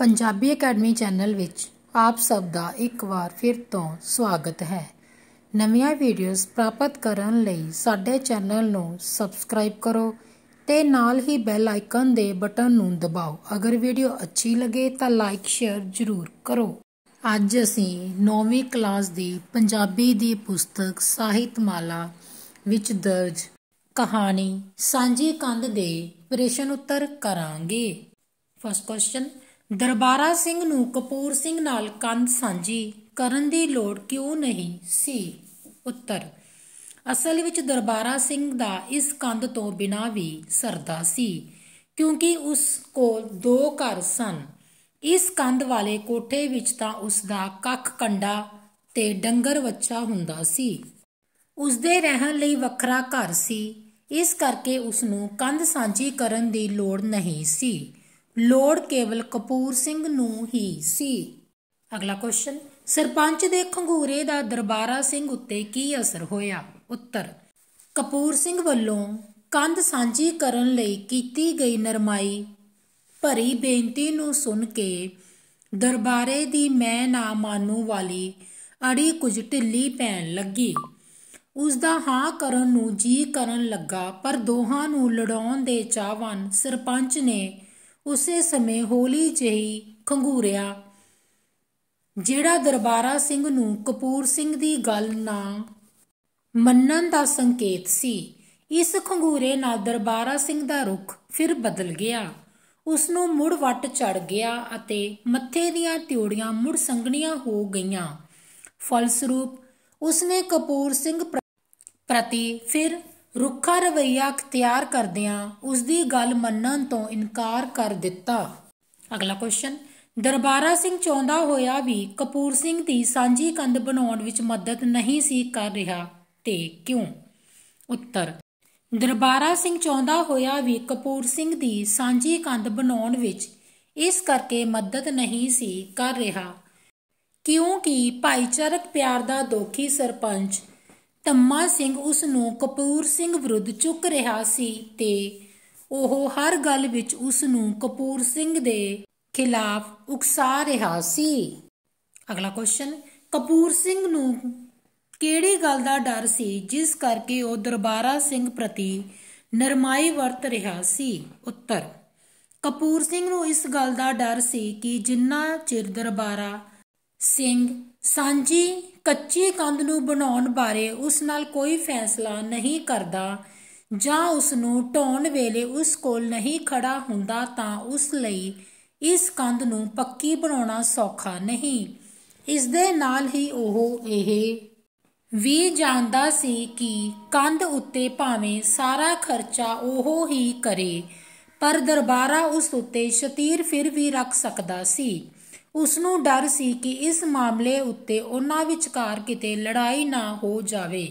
Punjabi academy channel ਵਿੱਚ ਆਪ ਸਭ ਦਾ ਇੱਕ ਵਾਰ ਫਿਰ ਤੋਂ ਸਵਾਗਤ ਹੈ ਨਵੀਆਂ ਵੀਡੀਓਜ਼ ਪ੍ਰਾਪਤ ਕਰਨ ਲਈ ਸਾਡੇ ਚੈਨਲ ਨੂੰ ਸਬਸਕ੍ਰਾਈਬ ਕਰੋ ਤੇ ਨਾਲ ਹੀ ਬੈਲ ਆਈਕਨ ਦੇ ਬਟਨ ਨੂੰ ਦਬਾਓ ਅਗਰ ਵੀਡੀਓ ਅੱਛੀ ਲੱਗੇ ਤਾਂ ਲਾਈਕ ਸ਼ੇਅਰ ਜ਼ਰੂਰ ਕਰੋ ਅੱਜ ਅਸੀਂ 9ਵੀਂ ਕਲਾਸ ਦੀ ਪੰਜਾਬੀ ਦੀ ਪੁਸਤਕ ਸਾਹਿਤਮਾਲਾ ਵਿੱਚ ਦਰਜ ਕਹਾਣੀ ਸਾਂਝੀ ਕੰਧ ਦੇ ਪ੍ਰਸ਼ਨ ਉੱਤਰ ਕਰਾਂਗੇ ਫਸਟ ਕੁਐਸਚਨ ਦਰਬਾਰਾ ਸਿੰਘ ਨੂੰ ਕਪੂਰ ਸਿੰਘ ਨਾਲ ਕੰਧ ਸਾਂਝੀ ਕਰਨ ਦੀ ਲੋੜ ਕਿਉਂ ਨਹੀਂ ਸੀ ਉੱਤਰ ਅਸਲ ਵਿੱਚ ਦਰਬਾਰਾ ਸਿੰਘ ਦਾ ਇਸ ਕੰਧ ਤੋਂ ਬਿਨਾ ਵੀ ਸਰਦਾ ਸੀ ਕਿਉਂਕਿ ਉਸ ਕੋਲ ਦੋ ਘਰ ਸਨ ਇਸ ਕੰਧ ਵਾਲੇ ਕੋਠੇ ਵਿੱਚ ਤਾਂ ਉਸ ਦਾ ਕੱਖ ਕੰਡਾ ਤੇ ਡੰਗਰ ਬੱਚਾ ਹੁੰਦਾ ਸੀ ਉਸ ਦੇ ਰਹਿਣ ਲਈ ਵੱਖਰਾ ਘਰ ਸੀ ਇਸ ਕਰਕੇ ਉਸ ਨੂੰ ਕੰਧ ਸਾਂਝੀ ਕਰਨ ਦੀ ਲੋੜ ਨਹੀਂ ਸੀ ਲੋੜ ਕੇਵਲ ਕਪੂਰ ਸਿੰਘ ਨੂੰ ਹੀ ਸੀ ਅਗਲਾ ਕੁਐਸਚਨ ਸਰਪੰਚ ਦੇ ਖੰਗੂਰੇ ਦਾ ਦਰਬਾਰਾ ਸਿੰਘ ਉੱਤੇ ਕੀ ਅਸਰ ਹੋਇਆ ਉੱਤਰ ਕਪੂਰ ਸਿੰਘ ਵੱਲੋਂ ਕੰਧ ਸਾਂਝੀ ਕਰਨ ਲਈ ਕੀਤੀ ਗਈ ਨਰਮਾਈ ਭਰੀ ਬੇਨਤੀ ਨੂੰ ਸੁਣ ਕੇ ਦਰਬਾਰੇ ਦੀ ਮੈਂ ਨਾ ਮਾਨੂ ਵਾਲੀ ਅੜੀ ਕੁਝ ਢਿੱਲੀ ਪੈਣ ਲੱਗੀ ਉਸ ਦਾ ਹਾਂ ਕਰਨ ਨੂੰ ਜੀ ਕਰਨ ਲੱਗਾ ਪਰ ਦੋਹਾਂ ਨੂੰ ਲੜਾਉਣ ਦੇ ਚਾਹਵਨ ਸਰਪੰਚ ਨੇ ਉਸੇ ਸਮੇਂ ਹੋਲੀ ਜਿਹੀ ਖੰਗੂਰਿਆ ਜਿਹੜਾ ਦਰਬਾਰਾ ਸਿੰਘ ਨੂੰ ਕਪੂਰ ਸਿੰਘ ਦੀ ਗੱਲ ਨਾ ਮੰਨਣ ਦਾ ਸੰਕੇਤ ਸੀ ਇਸ ਖੰਗੂਰੇ ਨਾਲ ਦਰਬਾਰਾ ਸਿੰਘ ਦਾ ਰੁਖ ਫਿਰ ਬਦਲ ਗਿਆ ਉਸ ਨੂੰ ਮੁੜ ਵੱਟ ਚੜ ਗਿਆ ਅਤੇ ਮੱਥੇ ਦੀਆਂ ਤਿਉੜੀਆਂ ਮੁੜ ਸੰਗਣੀਆਂ ਹੋ ਗਈਆਂ ਫਲਸਰੂਪ ਉਸਨੇ ਕਪੂਰ ਸਿੰਘ ਪ੍ਰਤੀ ਫਿਰ ਰੁੱਖਾ ਰਵਈਆ ਅਖਤਿਆਰ ਕਰਦਿਆਂ ਉਸ ਦੀ ਗੱਲ ਮੰਨਣ ਤੋਂ ਇਨਕਾਰ ਕਰ ਦਿੱਤਾ ਅਗਲਾ ਕੁਐਸਚਨ ਦਰਬਾਰਾ ਸਿੰਘ ਚਾਹੁੰਦਾ ਹੋਇਆ ਵੀ ਕਪੂਰ ਸਿੰਘ ਦੀ ਸਾਂਝੀ ਕੰਧ ਬਣਾਉਣ ਵਿੱਚ ਮਦਦ ਨਹੀਂ ਸੀ ਕਰ ਰਿਹਾ ਤੇ ਕਿਉਂ ਉੱਤਰ ਦਰਬਾਰਾ ਸਿੰਘ ਚਾਹੁੰਦਾ ਹੋਇਆ ਵੀ ਕਪੂਰ ਸਿੰਘ ਦੀ ਸਾਂਝੀ ਕੰਧ ਬਣਾਉਣ ਵਿੱਚ ਇਸ ਕਰਕੇ ਮਦਦ ਨਹੀਂ ਸੀ ਕਰ ਰਿਹਾ ਕਿਉਂਕਿ ਭਾਈਚਾਰਕ ਪਿਆਰ ਦਾ ਦੋਖੀ ਸਰਪੰਚ ਤੰਮਾ ਸਿੰਘ ਉਸ ਨੂੰ ਕਪੂਰ ਸਿੰਘ ਵਿਰੁੱਧ ਚੁੱਕ ਰਿਹਾ ਸੀ ਤੇ ਉਹ ਹਰ ਗੱਲ ਵਿੱਚ ਉਸ ਨੂੰ ਕਪੂਰ ਸਿੰਘ ਦੇ ਖਿਲਾਫ ਉਕਸਾ ਰਿਹਾ ਸੀ ਅਗਲਾ ਕੁਐਸਚਨ ਕਪੂਰ ਸਿੰਘ ਨੂੰ ਕਿਹੜੀ ਗੱਲ ਦਾ ਡਰ ਸੀ ਜਿਸ ਕਰਕੇ ਉਹ ਦਰਬਾਰਾ ਸਿੰਘ ਪ੍ਰਤੀ ਨਰਮਾਈ ਵਰਤ ਰਿਹਾ ਸੀ ਉੱਤਰ ਕਪੂਰ ਸਿੰਘ ਨੂੰ ਇਸ ਗੱਲ ਦਾ ਡਰ ਸੀ ਕਿ ਜਿੰਨਾ ਚਿਰ ਦਰਬਾਰਾ ਸਿੰਘ ਸਾਂਝੀ ਕੱਚੀ ਕੰਧ ਨੂੰ ਬਣਾਉਣ ਬਾਰੇ ਉਸ ਨਾਲ ਕੋਈ ਫੈਸਲਾ ਨਹੀਂ ਕਰਦਾ ਜਾਂ ਉਸ ਨੂੰ ਢੋਣ ਵੇਲੇ ਉਸ ਕੋਲ ਨਹੀਂ ਖੜਾ ਹੁੰਦਾ ਤਾਂ ਉਸ ਲਈ ਇਸ ਕੰਧ ਨੂੰ ਪੱਕੀ ਬਣਾਉਣਾ ਸੌਖਾ ਨਹੀਂ ਇਸ ਦੇ ਨਾਲ ਹੀ ਉਹ ਇਹ ਵੀ ਜਾਣਦਾ ਸੀ ਕਿ ਕੰਧ ਉੱਤੇ ਭਾਵੇਂ ਸਾਰਾ ਖਰਚਾ ਉਹ ਹੀ ਕਰੇ ਪਰ ਦਰਬਾਰਾ ਉਸ ਉੱਤੇ ਸ਼ਤੀਰ ਫਿਰ ਵੀ ਰੱਖ ਸਕਦਾ ਸੀ ਉਸ ਨੂੰ ਡਰ ਸੀ ਕਿ ਇਸ ਮਾਮਲੇ ਉੱਤੇ ਉਹਨਾਂ ਵਿਚਕਾਰ ਕਿਤੇ ਲੜਾਈ ਨਾ ਹੋ ਜਾਵੇ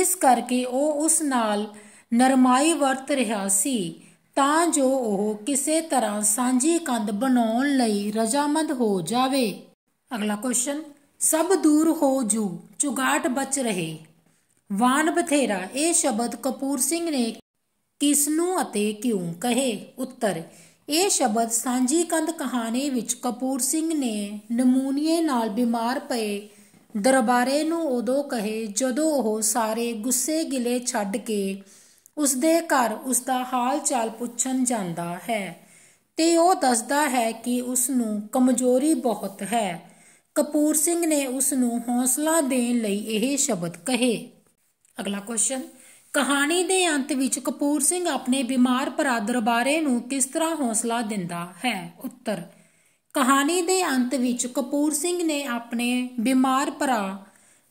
ਇਸ ਕਰਕੇ ਉਹ ਉਸ ਨਾਲ ਨਰਮਾਈ ਵਰਤ ਰਿਹਾ ਸੀ ਤਾਂ ਜੋ ਉਹ ਕਿਸੇ ਤਰ੍ਹਾਂ ਸਾਂਝੀ ਕੰਧ ਬਣਾਉਣ ਲਈ ਰਜਾਮੰਦ ਹੋ ਜਾਵੇ ਅਗਲਾ ਕੁਐਸਚਨ ਸਭ ਦੂਰ ਹੋ ਜੂ ਚੁਗਾਟ ਬਚ ਰਹੇ ਵਾਨ ਬਥੇਰਾ ਇਹ ਸ਼ਬਦ ਕਪੂਰ ਸਿੰਘ ਨੇ ਕਿਸ ਨੂੰ ਅਤੇ ਕਿਉਂ ਕਹੇ ਉੱਤਰ ਇਹ ਸ਼ਬਦ ਸਾਂਝੀ ਕੰਦ ਕਹਾਣੀ ਵਿੱਚ ਕਪੂਰ ਸਿੰਘ ਨੇ ਨਮੂਨੀਏ ਨਾਲ ਬਿਮਾਰ ਪਏ ਦਰਬਾਰੇ ਨੂੰ ਉਦੋਂ ਕਹੇ ਜਦੋਂ ਉਹ ਸਾਰੇ ਗੁੱਸੇ ਗਿਲੇ ਛੱਡ ਕੇ ਉਸ ਦੇ ਘਰ ਉਸ ਦਾ ਹਾਲ ਚਾਲ ਪੁੱਛਣ ਜਾਂਦਾ ਹੈ ਤੇ ਉਹ ਦੱਸਦਾ ਹੈ ਕਿ ਉਸ ਨੂੰ ਕਮਜ਼ੋਰੀ ਬਹੁਤ ਹੈ ਕਪੂਰ ਸਿੰਘ ਨੇ ਉਸ ਨੂੰ ਹੌਸਲਾ ਦੇਣ ਲਈ ਇਹ ਸ਼ਬਦ ਕਹੇ ਅਗਲਾ ਕੁਐਸਚਨ ਕਹਾਣੀ ਦੇ ਅੰਤ ਵਿੱਚ ਕਪੂਰ ਸਿੰਘ ਆਪਣੇ ਬਿਮਾਰ ਭਰਾ ਦਰਬਾਰੇ ਨੂੰ ਕਿਸ ਤਰ੍ਹਾਂ ਹੌਸਲਾ ਦਿੰਦਾ ਹੈ ਉੱਤਰ ਕਹਾਣੀ ਦੇ ਅੰਤ ਵਿੱਚ ਕਪੂਰ ਸਿੰਘ ਨੇ ਆਪਣੇ ਬਿਮਾਰ ਭਰਾ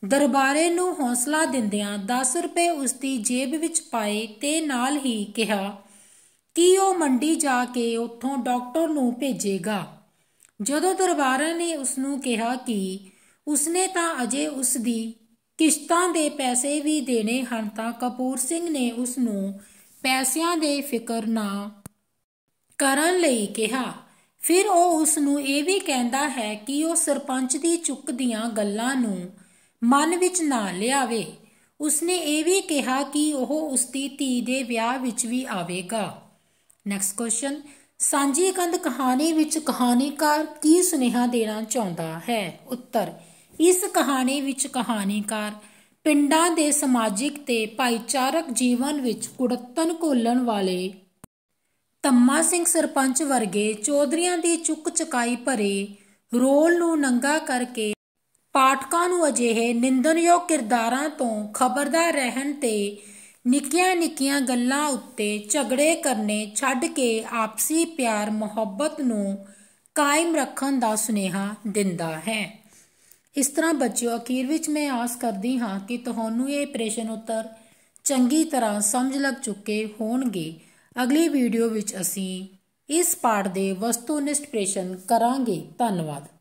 ਦਰਬਾਰੇ ਨੂੰ ਹੌਸਲਾ ਦਿੰਦਿਆਂ 10 ਰੁਪਏ ਉਸ ਦੀ ਜੇਬ ਵਿੱਚ ਪਾਏ ਤੇ ਨਾਲ ਹੀ ਕਿਹਾ ਕਿ ਉਹ ਮੰਡੀ ਜਾ ਕੇ ਉੱਥੋਂ ਡਾਕਟਰ ਨੂੰ ਭੇਜੇਗਾ ਜਦੋਂ ਦਰਬਾਰਾ ਨੇ ਉਸ ਨੂੰ ਕਿਹਾ ਕਿ ਉਸਨੇ ਤਾਂ ਅਜੇ ਉਸ ਦੀ ਕਿਸ਼ਤਾਂ ਦੇ ਪੈਸੇ ਵੀ ਦੇਣੇ ਹਨ ਤਾਂ ਕਪੂਰ ਸਿੰਘ ਨੇ ਉਸ ਨੂੰ ਪੈਸਿਆਂ ਦੇ ਫਿਕਰ ਨਾ ਕਰਨ ਲਈ ਕਿਹਾ ਫਿਰ ਉਹ ਉਸ ਨੂੰ ਇਹ ਵੀ ਕਹਿੰਦਾ ਹੈ ਕਿ ਉਹ ਸਰਪੰਚ ਦੀ ਚੁੱਕ ਦੀਆਂ ਗੱਲਾਂ ਨੂੰ ਮਨ ਵਿੱਚ ਨਾ ਲਿਆਵੇ ਉਸਨੇ ਇਹ ਵੀ ਕਿਹਾ ਕਿ ਉਹ ਦੀ ਧੀ ਦੇ ਵਿਆਹ ਵਿੱਚ ਵੀ ਆਵੇਗਾ ਨੈਕਸਟ ਕੁਐਸਚਨ ਸਾਂਝੀ ਕੰਧ ਕਹਾਣੀ ਵਿੱਚ ਕਹਾਣੀਕਾਰ ਕੀ ਸੁਨੇਹਾ ਦੇਣਾ ਚਾਹੁੰਦਾ ਹੈ ਉੱਤਰ ਇਸ ਕਹਾਣੀ ਵਿੱਚ ਕਹਾਣੀਕਾਰ ਪਿੰਡਾਂ ਦੇ ਸਮਾਜਿਕ ਤੇ ਭਾਈਚਾਰਕ ਜੀਵਨ ਵਿੱਚ ਕੁੜੱਤਨ ਕੋਲਣ ਵਾਲੇ ਤੰਮਾ ਸਿੰਘ ਸਰਪੰਚ ਵਰਗੇ ਚੌਧਰੀਆਂ ਦੀ ਚੁੱਕ ਚਕਾਈ ਭਰੇ ਰੋਲ ਨੂੰ ਨੰਗਾ ਕਰਕੇ ਪਾਠਕਾਂ ਨੂੰ ਅਜਿਹੇ ਨਿੰਦਨਯੋਗ ਕਿਰਦਾਰਾਂ ਤੋਂ ਖਬਰਦਾਰ ਰਹਿਣ ਤੇ ਨਿੱਕੀਆਂ-ਨਿੱਕੀਆਂ ਗੱਲਾਂ ਉੱਤੇ ਝਗੜੇ ਕਰਨੇ ਛੱਡ ਕੇ ਆਪਸੀ ਪਿਆਰ ਮੁਹੱਬਤ ਨੂੰ ਕਾਇਮ ਰੱਖਣ ਦਾ ਸੁਨੇਹਾ ਦਿੰਦਾ ਹੈ ਇਸ ਤਰ੍ਹਾਂ ਬੱਚਿਓ ਅਖੀਰ ਵਿੱਚ ਮੈਂ ਆਸ ਕਰਦੀ ਹਾਂ ਕਿ ਤੁਹਾਨੂੰ ਇਹ ਪ੍ਰਸ਼ਨ ਉੱਤਰ ਚੰਗੀ ਤਰ੍ਹਾਂ ਸਮਝ ਲੱਗ ਚੁੱਕੇ ਹੋਣਗੇ ਅਗਲੀ ਵੀਡੀਓ ਵਿੱਚ ਅਸੀਂ ਇਸ ਪਾਠ ਦੇ ਵਸਤੂਨਿਸ਼ਟ ਪ੍ਰਸ਼ਨ ਕਰਾਂਗੇ ਧੰਨਵਾਦ